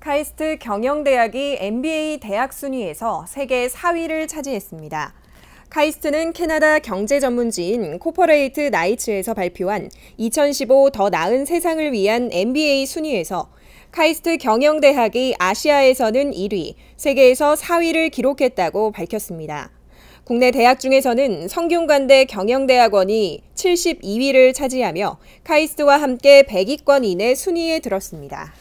카이스트 경영대학이 MBA 대학 순위에서 세계 4위를 차지했습니다. 카이스트는 캐나다 경제 전문지인 코퍼레이트 나이츠에서 발표한 2015 더 나은 세상을 위한 MBA 순위에서 카이스트 경영대학이 아시아에서는 1위, 세계에서 4위를 기록했다고 밝혔습니다. 국내 대학 중에서는 성균관대 경영대학원이 72위를 차지하며 카이스트와 함께 100위권 이내 순위에 들었습니다.